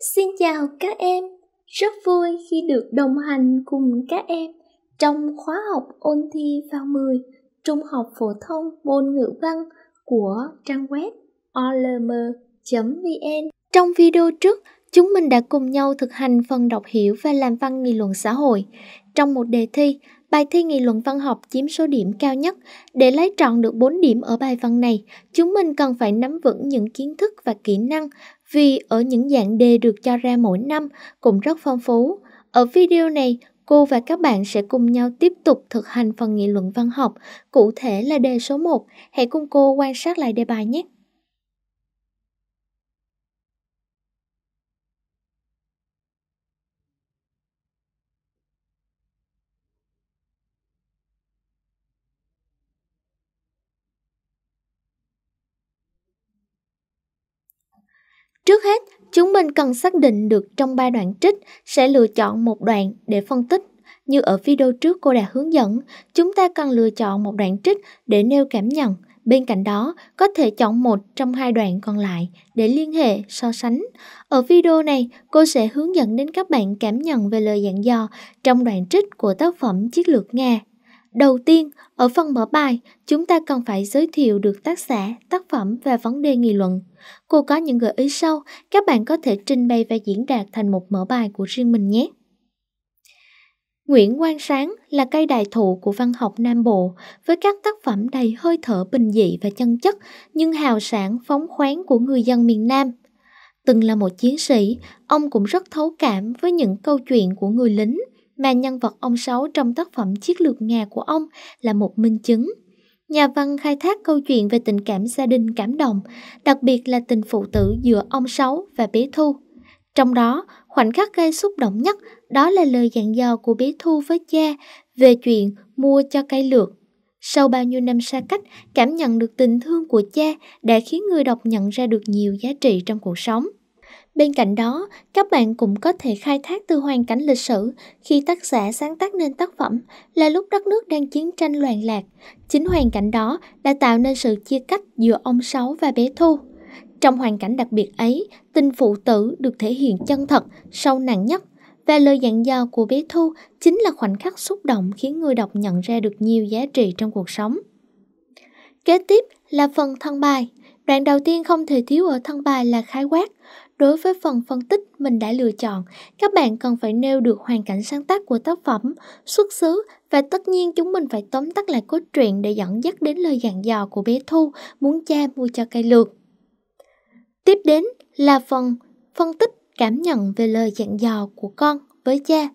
Xin chào các em, rất vui khi được đồng hành cùng các em trong khóa học ôn thi vào 10 Trung học phổ thông môn ngữ văn của trang web olm.vn. Trong video trước, chúng mình đã cùng nhau thực hành phần đọc hiểu và làm văn nghị luận xã hội. Trong một đề thi, bài thi nghị luận văn học chiếm số điểm cao nhất. Để lấy trọn được 4 điểm ở bài văn này, chúng mình cần phải nắm vững những kiến thức và kỹ năng vì ở những dạng đề được cho ra mỗi năm cũng rất phong phú. Ở video này, cô và các bạn sẽ cùng nhau tiếp tục thực hành phần nghị luận văn học, cụ thể là đề số 1. Hãy cùng cô quan sát lại đề bài nhé. Trước hết, chúng mình cần xác định được trong ba đoạn trích sẽ lựa chọn một đoạn để phân tích. Như ở video trước cô đã hướng dẫn, chúng ta cần lựa chọn một đoạn trích để nêu cảm nhận. Bên cạnh đó, có thể chọn một trong hai đoạn còn lại để liên hệ, so sánh. Ở video này, cô sẽ hướng dẫn đến các bạn cảm nhận về lời dặn dò trong đoạn trích của tác phẩm Chiếc lược Nga Đầu tiên, ở phần mở bài, chúng ta cần phải giới thiệu được tác giả, tác phẩm và vấn đề nghị luận. Cô có những gợi ý sau, các bạn có thể trình bày và diễn đạt thành một mở bài của riêng mình nhé. Nguyễn Quang Sáng là cây đại thụ của văn học Nam Bộ, với các tác phẩm đầy hơi thở bình dị và chân chất, nhưng hào sản phóng khoáng của người dân miền Nam. Từng là một chiến sĩ, ông cũng rất thấu cảm với những câu chuyện của người lính mà nhân vật ông Sáu trong tác phẩm Chiếc lược ngà của ông là một minh chứng. Nhà văn khai thác câu chuyện về tình cảm gia đình cảm động, đặc biệt là tình phụ tử giữa ông Sáu và bé Thu. Trong đó, khoảnh khắc gây xúc động nhất đó là lời dặn dò của bé Thu với cha về chuyện mua cho cây lược. Sau bao nhiêu năm xa cách, cảm nhận được tình thương của cha đã khiến người đọc nhận ra được nhiều giá trị trong cuộc sống. Bên cạnh đó, các bạn cũng có thể khai thác từ hoàn cảnh lịch sử khi tác giả sáng tác nên tác phẩm là lúc đất nước đang chiến tranh loạn lạc. Chính hoàn cảnh đó đã tạo nên sự chia cách giữa ông Sáu và bé Thu. Trong hoàn cảnh đặc biệt ấy, tình phụ tử được thể hiện chân thật, sâu nặng nhất và lời dặn dò của bé Thu chính là khoảnh khắc xúc động khiến người đọc nhận ra được nhiều giá trị trong cuộc sống. Kế tiếp là phần thân bài. Đoạn đầu tiên không thể thiếu ở thân bài là khái quát. Đối với phần phân tích mình đã lựa chọn, các bạn cần phải nêu được hoàn cảnh sáng tác của tác phẩm, xuất xứ và tất nhiên chúng mình phải tóm tắt lại cốt truyện để dẫn dắt đến lời dặn dò của bé Thu muốn cha mua cho cây lược. Tiếp đến là phần phân tích cảm nhận về lời dặn dò của con với cha.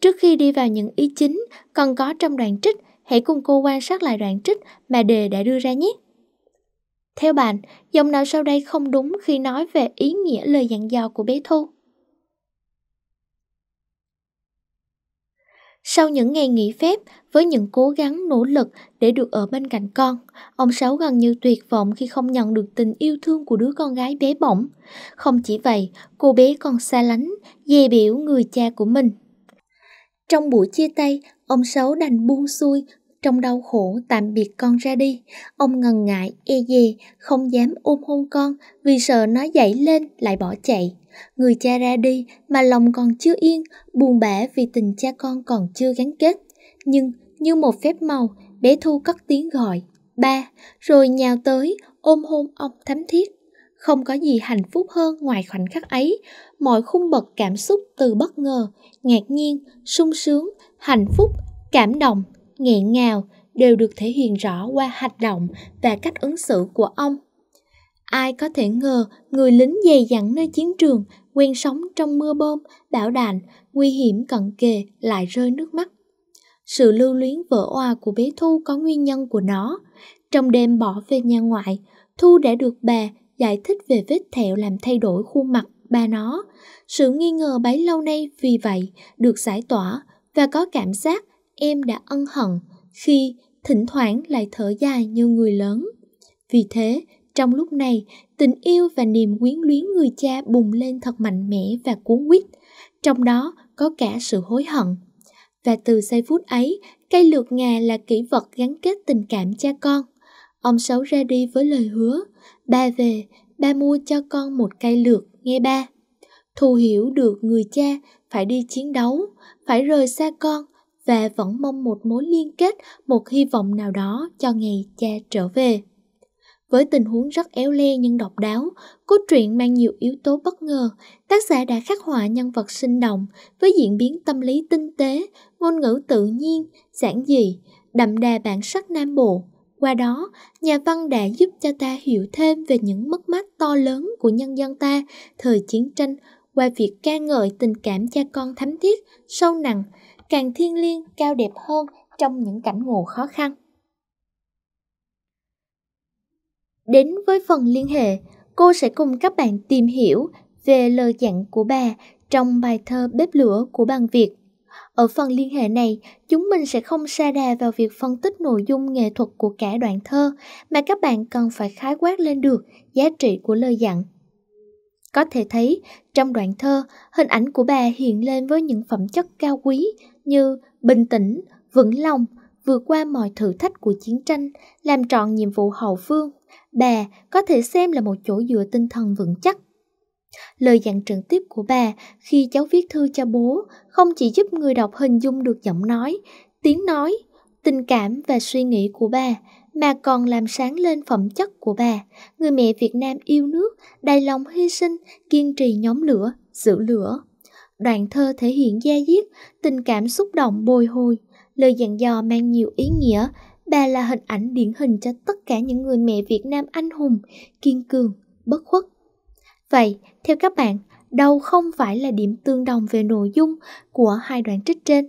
Trước khi đi vào những ý chính cần có trong đoạn trích, hãy cùng cô quan sát lại đoạn trích mà đề đã đưa ra nhé. Theo bạn, dòng nào sau đây không đúng khi nói về ý nghĩa lời dặn dò của bé Thu? Sau những ngày nghỉ phép, với những cố gắng nỗ lực để được ở bên cạnh con, ông Sáu gần như tuyệt vọng khi không nhận được tình yêu thương của đứa con gái bé bỏng. Không chỉ vậy, cô bé còn xa lánh, dè biểu người cha của mình. Trong buổi chia tay, ông Sáu đành buông xuôi trong đau khổ tạm biệt con ra đi, ông ngần ngại, e dè, không dám ôm hôn con vì sợ nó dậy lên lại bỏ chạy. Người cha ra đi mà lòng còn chưa yên, buồn bã vì tình cha con còn chưa gắn kết. Nhưng như một phép màu, bé Thu cất tiếng gọi, ba, rồi nhào tới, ôm hôn ông thắm thiết. Không có gì hạnh phúc hơn ngoài khoảnh khắc ấy, mọi khung bậc cảm xúc từ bất ngờ, ngạc nhiên, sung sướng, hạnh phúc, cảm động nghẹn ngào đều được thể hiện rõ qua hành động và cách ứng xử của ông ai có thể ngờ người lính dày dặn nơi chiến trường quen sống trong mưa bom bão đạn nguy hiểm cận kề lại rơi nước mắt sự lưu luyến vỡ òa của bé thu có nguyên nhân của nó trong đêm bỏ về nhà ngoại thu đã được bà giải thích về vết thẹo làm thay đổi khuôn mặt ba nó sự nghi ngờ bấy lâu nay vì vậy được giải tỏa và có cảm giác em đã ân hận khi thỉnh thoảng lại thở dài như người lớn. Vì thế, trong lúc này, tình yêu và niềm quyến luyến người cha bùng lên thật mạnh mẽ và cuốn quýt, trong đó có cả sự hối hận. Và từ giây phút ấy, cây lược ngà là kỷ vật gắn kết tình cảm cha con. Ông Sáu ra đi với lời hứa, ba về, ba mua cho con một cây lược, nghe ba. Thu hiểu được người cha phải đi chiến đấu, phải rời xa con, và vẫn mong một mối liên kết, một hy vọng nào đó cho ngày cha trở về. Với tình huống rất éo le nhưng độc đáo, cốt truyện mang nhiều yếu tố bất ngờ, tác giả đã khắc họa nhân vật sinh động với diễn biến tâm lý tinh tế, ngôn ngữ tự nhiên, giản dị, đậm đà bản sắc Nam Bộ. Qua đó, nhà văn đã giúp cho ta hiểu thêm về những mất mát to lớn của nhân dân ta thời chiến tranh qua việc ca ngợi tình cảm cha con thắm thiết, sâu nặng, càng thiêng liêng cao đẹp hơn trong những cảnh ngộ khó khăn đến với phần liên hệ cô sẽ cùng các bạn tìm hiểu về lời dặn của bà trong bài thơ bếp lửa của bằng việt ở phần liên hệ này chúng mình sẽ không xa đà vào việc phân tích nội dung nghệ thuật của cả đoạn thơ mà các bạn cần phải khái quát lên được giá trị của lời dặn có thể thấy trong đoạn thơ hình ảnh của bà hiện lên với những phẩm chất cao quý như bình tĩnh, vững lòng, vượt qua mọi thử thách của chiến tranh, làm trọn nhiệm vụ hậu phương, bà có thể xem là một chỗ dựa tinh thần vững chắc. Lời dặn trực tiếp của bà khi cháu viết thư cho bố không chỉ giúp người đọc hình dung được giọng nói, tiếng nói, tình cảm và suy nghĩ của bà, mà còn làm sáng lên phẩm chất của bà, người mẹ Việt Nam yêu nước, đầy lòng hy sinh, kiên trì nhóm lửa, giữ lửa. Đoạn thơ thể hiện da diết, tình cảm xúc động bồi hồi, lời dặn dò mang nhiều ý nghĩa. Bà là hình ảnh điển hình cho tất cả những người mẹ Việt Nam anh hùng, kiên cường, bất khuất. Vậy, theo các bạn, đâu không phải là điểm tương đồng về nội dung của hai đoạn trích trên?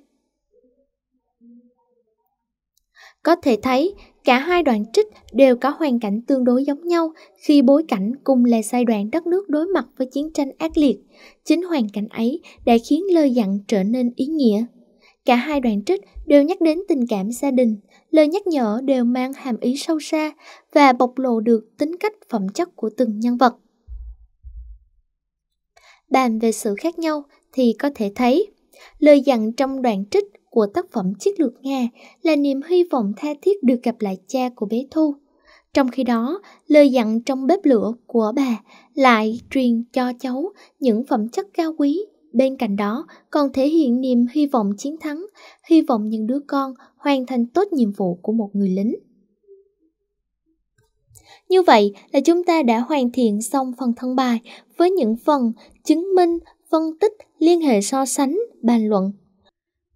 Có thể thấy, cả hai đoạn trích đều có hoàn cảnh tương đối giống nhau khi bối cảnh cùng là giai đoạn đất nước đối mặt với chiến tranh ác liệt. Chính hoàn cảnh ấy đã khiến lời dặn trở nên ý nghĩa. Cả hai đoạn trích đều nhắc đến tình cảm gia đình, lời nhắc nhở đều mang hàm ý sâu xa và bộc lộ được tính cách phẩm chất của từng nhân vật. Bàn về sự khác nhau thì có thể thấy, lời dặn trong đoạn trích của tác phẩm Chiếc lược Nga là niềm hy vọng tha thiết được gặp lại cha của bé Thu. Trong khi đó, lời dặn trong bếp lửa của bà lại truyền cho cháu những phẩm chất cao quý. Bên cạnh đó còn thể hiện niềm hy vọng chiến thắng, hy vọng những đứa con hoàn thành tốt nhiệm vụ của một người lính. Như vậy là chúng ta đã hoàn thiện xong phần thân bài với những phần chứng minh, phân tích, liên hệ so sánh, bàn luận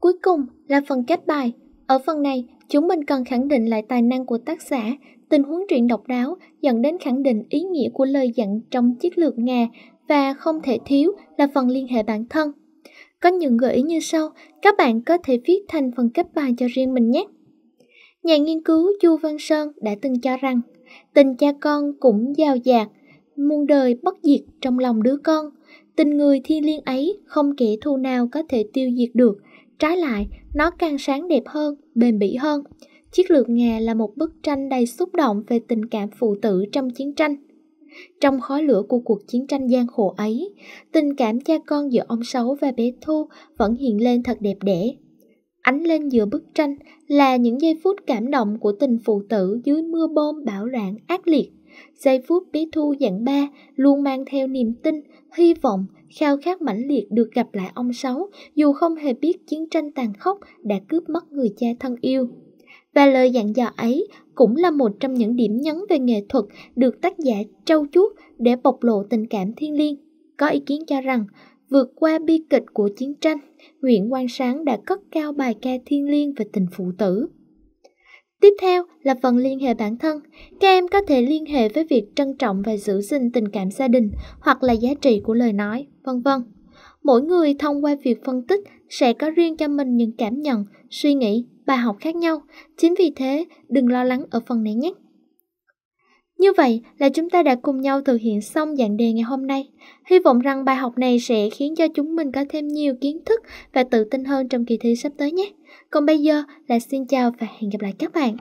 Cuối cùng là phần kết bài. Ở phần này, chúng mình cần khẳng định lại tài năng của tác giả, tình huống truyện độc đáo dẫn đến khẳng định ý nghĩa của lời dặn trong chiếc lược ngà và không thể thiếu là phần liên hệ bản thân. Có những gợi ý như sau, các bạn có thể viết thành phần kết bài cho riêng mình nhé. Nhà nghiên cứu Chu Văn Sơn đã từng cho rằng, tình cha con cũng giàu dạt, muôn đời bất diệt trong lòng đứa con. Tình người thiên liêng ấy không kẻ thù nào có thể tiêu diệt được – Trái lại, nó càng sáng đẹp hơn, bền bỉ hơn. Chiếc lược ngà là một bức tranh đầy xúc động về tình cảm phụ tử trong chiến tranh. Trong khói lửa của cuộc chiến tranh gian khổ ấy, tình cảm cha con giữa ông Sáu và bé Thu vẫn hiện lên thật đẹp đẽ. Ánh lên giữa bức tranh là những giây phút cảm động của tình phụ tử dưới mưa bom bão loạn ác liệt. Giây phút bé Thu dặn ba luôn mang theo niềm tin hy vọng, khao khát mãnh liệt được gặp lại ông Sáu, dù không hề biết chiến tranh tàn khốc đã cướp mất người cha thân yêu. Và lời dặn dò ấy cũng là một trong những điểm nhấn về nghệ thuật được tác giả trau chuốt để bộc lộ tình cảm thiên liêng. Có ý kiến cho rằng, vượt qua bi kịch của chiến tranh, Nguyễn Quang Sáng đã cất cao bài ca thiên liêng về tình phụ tử. Tiếp theo là phần liên hệ bản thân. Các em có thể liên hệ với việc trân trọng và giữ gìn tình cảm gia đình hoặc là giá trị của lời nói, vân vân. Mỗi người thông qua việc phân tích sẽ có riêng cho mình những cảm nhận, suy nghĩ, bài học khác nhau. Chính vì thế, đừng lo lắng ở phần này nhé. Như vậy là chúng ta đã cùng nhau thực hiện xong dạng đề ngày hôm nay. Hy vọng rằng bài học này sẽ khiến cho chúng mình có thêm nhiều kiến thức và tự tin hơn trong kỳ thi sắp tới nhé. Còn bây giờ là xin chào và hẹn gặp lại các bạn.